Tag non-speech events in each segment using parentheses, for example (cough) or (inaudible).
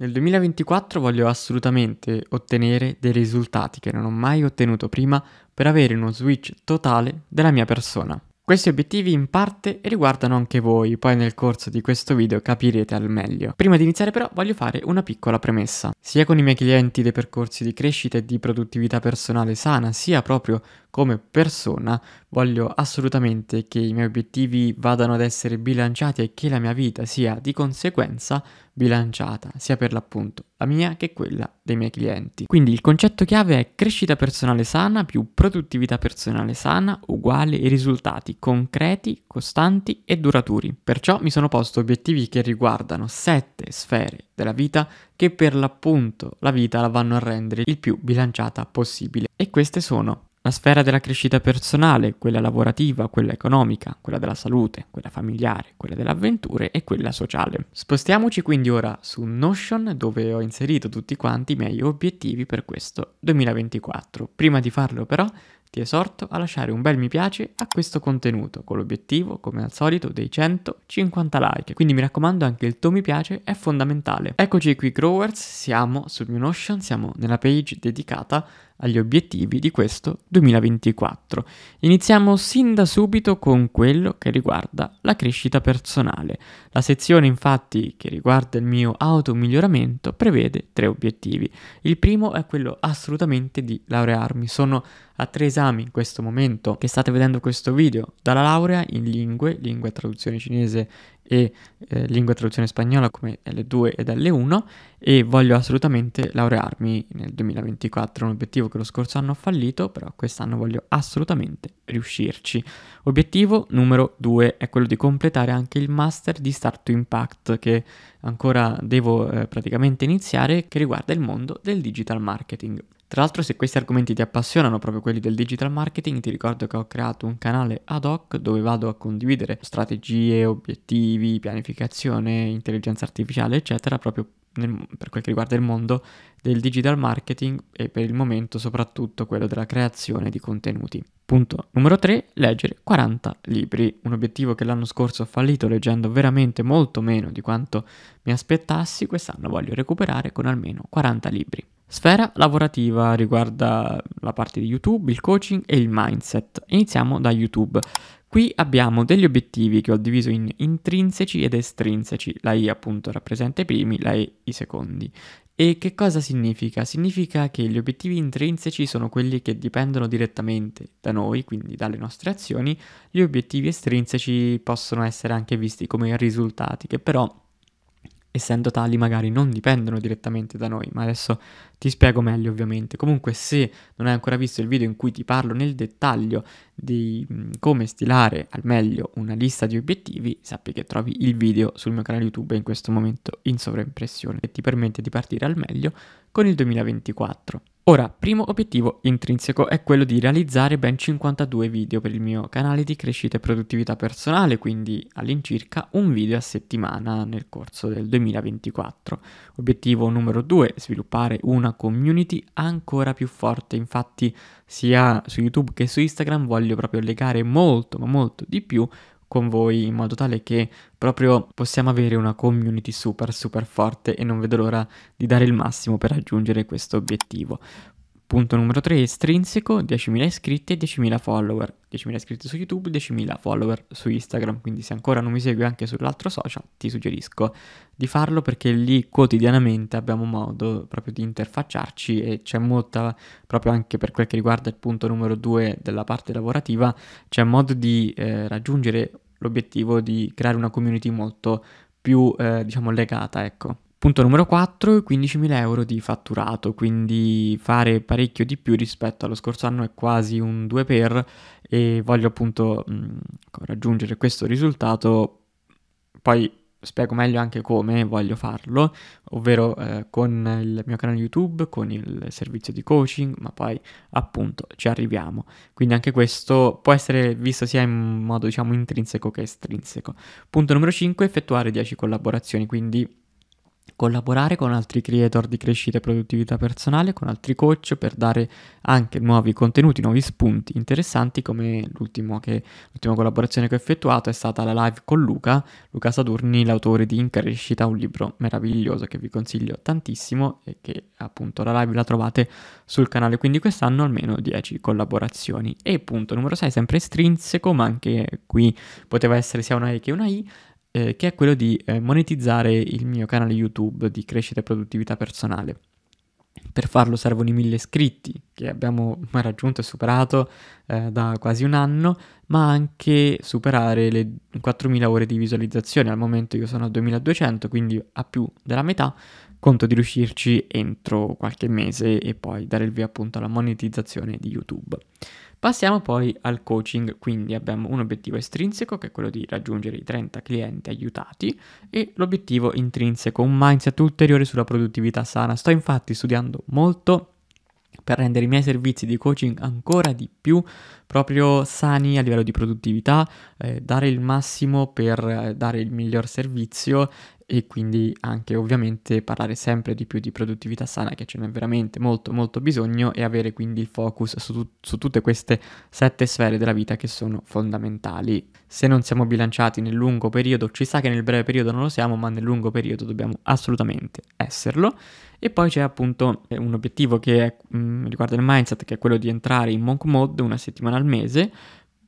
Nel 2024 voglio assolutamente ottenere dei risultati che non ho mai ottenuto prima per avere uno switch totale della mia persona. Questi obiettivi in parte riguardano anche voi, poi nel corso di questo video capirete al meglio. Prima di iniziare però voglio fare una piccola premessa. Sia con i miei clienti dei percorsi di crescita e di produttività personale sana, sia proprio come persona, voglio assolutamente che i miei obiettivi vadano ad essere bilanciati e che la mia vita sia di conseguenza bilanciata, sia per l'appunto la mia che quella dei miei clienti. Quindi il concetto chiave è crescita personale sana più produttività personale sana uguale risultati concreti, costanti e duraturi. Perciò mi sono posto obiettivi che riguardano sette sfere della vita che per l'appunto la vita la vanno a rendere il più bilanciata possibile. E queste sono la sfera della crescita personale, quella lavorativa, quella economica, quella della salute, quella familiare, quella delle avventure e quella sociale. Spostiamoci quindi ora su Notion dove ho inserito tutti quanti i miei obiettivi per questo 2024. Prima di farlo però ti esorto a lasciare un bel mi piace a questo contenuto con l'obiettivo, come al solito, dei 150 like. Quindi mi raccomando anche il tuo mi piace è fondamentale. Eccoci qui Growers, siamo sul mio Notion, siamo nella page dedicata agli obiettivi di questo 2024. Iniziamo sin da subito con quello che riguarda la crescita personale. La sezione infatti che riguarda il mio automiglioramento prevede tre obiettivi. Il primo è quello assolutamente di laurearmi. Sono a tre esami in questo momento che state vedendo questo video, dalla laurea in lingue, lingua e traduzione cinese e eh, lingua e traduzione spagnola come L2 ed L1 e voglio assolutamente laurearmi nel 2024, un obiettivo che lo scorso anno ho fallito, però quest'anno voglio assolutamente riuscirci. Obiettivo numero 2 è quello di completare anche il master di Start to Impact che ancora devo eh, praticamente iniziare che riguarda il mondo del digital marketing. Tra l'altro se questi argomenti ti appassionano, proprio quelli del digital marketing, ti ricordo che ho creato un canale ad hoc dove vado a condividere strategie, obiettivi, pianificazione, intelligenza artificiale, eccetera, proprio nel, per quel che riguarda il mondo del digital marketing e per il momento soprattutto quello della creazione di contenuti. Punto numero 3, leggere 40 libri, un obiettivo che l'anno scorso ho fallito leggendo veramente molto meno di quanto mi aspettassi, quest'anno voglio recuperare con almeno 40 libri. Sfera lavorativa riguarda la parte di YouTube, il coaching e il mindset. Iniziamo da YouTube. Qui abbiamo degli obiettivi che ho diviso in intrinseci ed estrinseci. La I appunto rappresenta i primi, la E i secondi. E che cosa significa? Significa che gli obiettivi intrinseci sono quelli che dipendono direttamente da noi, quindi dalle nostre azioni, gli obiettivi estrinseci possono essere anche visti come risultati, che però essendo tali magari non dipendono direttamente da noi, ma adesso ti spiego meglio ovviamente. Comunque se non hai ancora visto il video in cui ti parlo nel dettaglio di come stilare al meglio una lista di obiettivi, sappi che trovi il video sul mio canale YouTube in questo momento in sovraimpressione e ti permette di partire al meglio con il 2024. Ora, primo obiettivo intrinseco è quello di realizzare ben 52 video per il mio canale di crescita e produttività personale, quindi all'incirca un video a settimana nel corso del 2024. Obiettivo numero 2, sviluppare una una community ancora più forte. Infatti, sia su YouTube che su Instagram voglio proprio legare molto, ma molto di più con voi in modo tale che proprio possiamo avere una community super super forte e non vedo l'ora di dare il massimo per raggiungere questo obiettivo. Punto numero 3, estrinseco, 10.000 iscritti e 10.000 follower. 10.000 iscritti su YouTube, 10.000 follower su Instagram, quindi se ancora non mi segui anche sull'altro social ti suggerisco di farlo perché lì quotidianamente abbiamo modo proprio di interfacciarci e c'è molta, proprio anche per quel che riguarda il punto numero 2 della parte lavorativa, c'è modo di eh, raggiungere l'obiettivo di creare una community molto più eh, diciamo legata, ecco. Punto numero 4, 15.000 euro di fatturato, quindi fare parecchio di più rispetto allo scorso anno è quasi un 2 per e voglio appunto mh, mm, raggiungere questo risultato, poi spiego meglio anche come voglio farlo, ovvero eh, con il mio canale YouTube, con il servizio di coaching, ma poi appunto ci arriviamo. Quindi anche questo può essere visto sia in modo diciamo intrinseco che estrinseco. Punto numero 5, effettuare 10 collaborazioni, quindi collaborare con altri creator di crescita e produttività personale, con altri coach per dare anche nuovi contenuti, nuovi spunti interessanti come che, l'ultima collaborazione che ho effettuato è stata la live con Luca, Luca Saturni, l'autore di In Crescita, un libro meraviglioso che vi consiglio tantissimo e che appunto la live la trovate sul canale, quindi quest'anno almeno 10 collaborazioni. E punto numero 6, sempre estrinseco, ma anche qui poteva essere sia una E che una I, eh, che è quello di eh, monetizzare il mio canale YouTube di crescita e produttività personale. Per farlo servono i mille iscritti che abbiamo (laughs) raggiunto e superato eh, da quasi un anno, ma anche superare le 4.000 ore di visualizzazione. Al momento io sono a 2.200, quindi a più della metà. Conto di riuscirci entro qualche mese e poi dare il via appunto alla monetizzazione di YouTube. Passiamo poi al coaching, quindi abbiamo un obiettivo estrinseco che è quello di raggiungere i 30 clienti aiutati e l'obiettivo intrinseco, un mindset ulteriore sulla produttività sana. Sto infatti studiando molto per rendere i miei servizi di coaching ancora di più proprio sani a livello di produttività, eh, dare il massimo per eh, dare il miglior servizio e quindi anche ovviamente parlare sempre di più di produttività sana che ce n'è veramente molto molto bisogno e avere quindi il focus su, tu- su tutte queste sette sfere della vita che sono fondamentali. Se non siamo bilanciati nel lungo periodo, ci sa che nel breve periodo non lo siamo, ma nel lungo periodo dobbiamo assolutamente esserlo. E poi c'è appunto un obiettivo che è, mh, mm, riguarda il mindset, che è quello di entrare in monk mode una settimana al mese,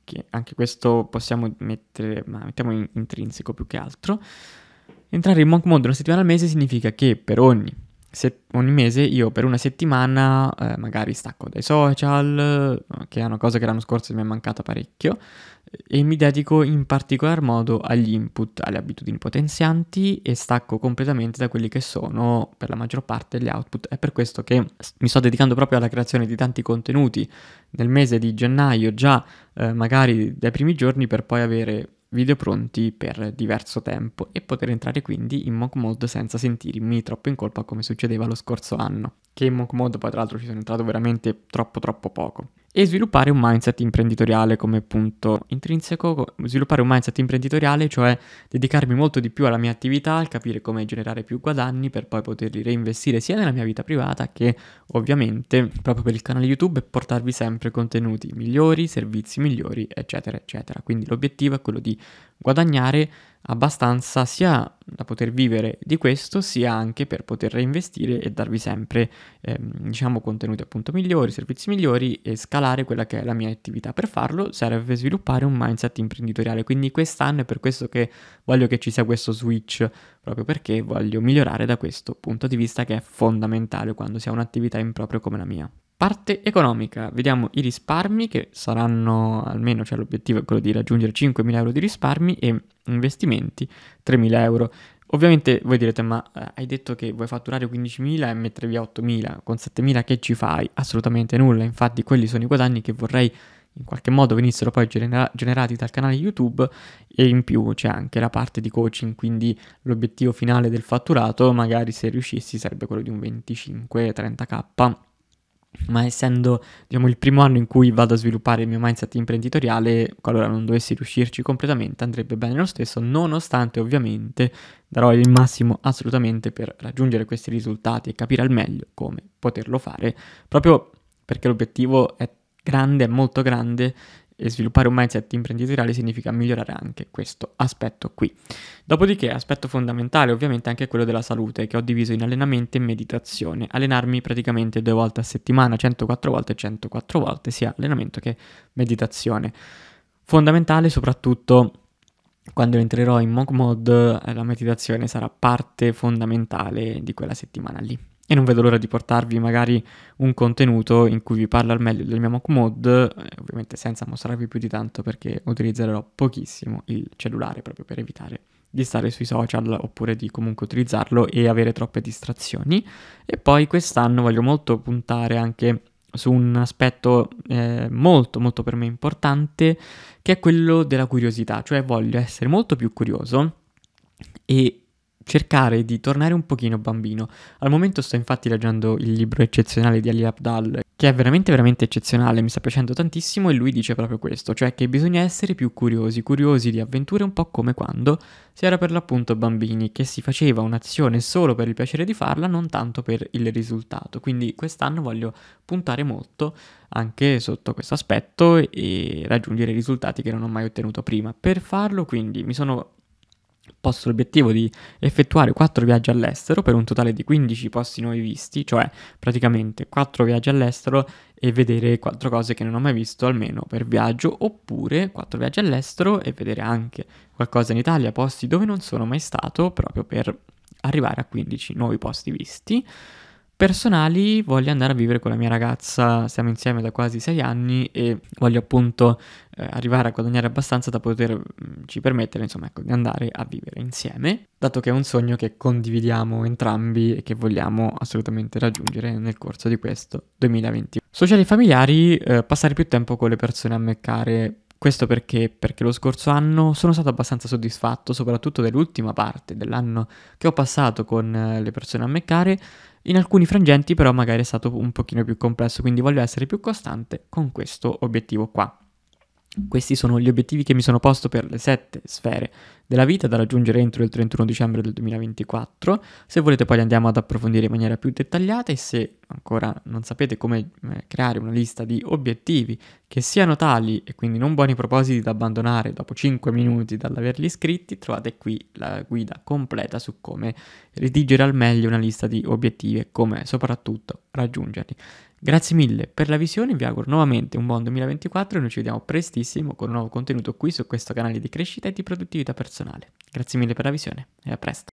che anche questo possiamo mettere, ma mettiamo in, intrinseco più che altro Entrare in Monk Mode una settimana al mese significa che per ogni, se, ogni mese io per una settimana eh, magari stacco dai social, eh, che è una cosa che l'anno scorso mi è mancata parecchio, e mi dedico in particolar modo agli input, alle abitudini potenzianti e stacco completamente da quelli che sono per la maggior parte gli output. È per questo che mi sto dedicando proprio alla creazione di tanti contenuti nel mese di gennaio, già eh, magari dai primi giorni per poi avere video pronti per diverso tempo e poter entrare quindi in mock mode senza sentirmi troppo in colpa come succedeva lo scorso anno, che in mock mode poi tra l'altro ci sono entrato veramente troppo troppo poco e sviluppare un mindset imprenditoriale come punto intrinseco, sviluppare un mindset imprenditoriale, cioè dedicarmi molto di più alla mia attività, al capire come generare più guadagni per poi poterli reinvestire sia nella mia vita privata che ovviamente proprio per il canale YouTube e portarvi sempre contenuti migliori, servizi migliori, eccetera, eccetera. Quindi l'obiettivo è quello di guadagnare abbastanza sia da poter vivere di questo, sia anche per poter reinvestire e darvi sempre, ehm, diciamo, contenuti appunto migliori, servizi migliori e scalare quella che è la mia attività. Per farlo serve sviluppare un mindset imprenditoriale, quindi quest'anno è per questo che voglio che ci sia questo switch, proprio perché voglio migliorare da questo punto di vista che è fondamentale quando si ha un'attività in proprio come la mia. Parte economica, vediamo i risparmi che saranno almeno, cioè l'obiettivo è quello di raggiungere 5.000 euro di risparmi e investimenti 3.000 euro. Ovviamente voi direte ma eh, hai detto che vuoi fatturare 15.000 e mettere via 8.000, con 7.000 che ci fai? Assolutamente nulla, infatti quelli sono i guadagni che vorrei in qualche modo venissero poi genera- generati dal canale YouTube e in più c'è anche la parte di coaching, quindi l'obiettivo finale del fatturato magari se riuscissi sarebbe quello di un 25-30k ma essendo diciamo, il primo anno in cui vado a sviluppare il mio mindset imprenditoriale, qualora non dovessi riuscirci completamente, andrebbe bene lo stesso, nonostante ovviamente darò il massimo assolutamente per raggiungere questi risultati e capire al meglio come poterlo fare, proprio perché l'obiettivo è grande, è molto grande e sviluppare un mindset imprenditoriale significa migliorare anche questo aspetto qui. Dopodiché, aspetto fondamentale ovviamente anche quello della salute, che ho diviso in allenamento e meditazione. Allenarmi praticamente due volte a settimana, 104 volte e 104 volte, sia allenamento che meditazione. Fondamentale soprattutto quando entrerò in mock mod eh, la meditazione sarà parte fondamentale di quella settimana lì. E non vedo l'ora di portarvi magari un contenuto in cui vi parlo al meglio del mio mock mod, eh, ovviamente senza mostrarvi più di tanto perché utilizzerò pochissimo il cellulare proprio per evitare di stare sui social oppure di comunque utilizzarlo e avere troppe distrazioni. E poi quest'anno voglio molto puntare anche su un aspetto eh, molto molto per me importante che è quello della curiosità, cioè voglio essere molto più curioso e cercare di tornare un pochino bambino. Al momento sto infatti leggendo il libro eccezionale di Ali Abdal, che è veramente veramente eccezionale, mi sta piacendo tantissimo e lui dice proprio questo, cioè che bisogna essere più curiosi, curiosi di avventure un po' come quando si era per l'appunto bambini, che si faceva un'azione solo per il piacere di farla, non tanto per il risultato. Quindi quest'anno voglio puntare molto anche sotto questo aspetto e raggiungere risultati che non ho mai ottenuto prima. Per farlo quindi mi sono posto l'obiettivo di effettuare 4 viaggi all'estero per un totale di 15 posti nuovi visti, cioè praticamente 4 viaggi all'estero e vedere 4 cose che non ho mai visto almeno per viaggio, oppure 4 viaggi all'estero e vedere anche qualcosa in Italia, posti dove non sono mai stato proprio per arrivare a 15 nuovi posti visti personali voglio andare a vivere con la mia ragazza, siamo insieme da quasi sei anni e voglio appunto eh, arrivare a guadagnare abbastanza da poterci mm, permettere insomma ecco, di andare a vivere insieme, dato che è un sogno che condividiamo entrambi e che vogliamo assolutamente raggiungere nel corso di questo 2021. Sociali e familiari, eh, passare più tempo con le persone a me care questo perché? Perché lo scorso anno sono stato abbastanza soddisfatto, soprattutto dell'ultima parte dell'anno che ho passato con eh, le persone a me care, in alcuni frangenti però magari è stato un pochino più complesso, quindi voglio essere più costante con questo obiettivo qua. Questi sono gli obiettivi che mi sono posto per le sette sfere della vita da raggiungere entro il 31 dicembre del 2024. Se volete poi andiamo ad approfondire in maniera più dettagliata e se ancora non sapete come eh, creare una lista di obiettivi che siano tali e quindi non buoni propositi da abbandonare dopo 5 minuti dall'averli scritti, trovate qui la guida completa su come redigere al meglio una lista di obiettivi e come soprattutto raggiungerli. Grazie mille per la visione, vi auguro nuovamente un buon 2024 e noi ci vediamo prestissimo con un nuovo contenuto qui su questo canale di crescita e di produttività personale. Grazie mille per la visione e a presto.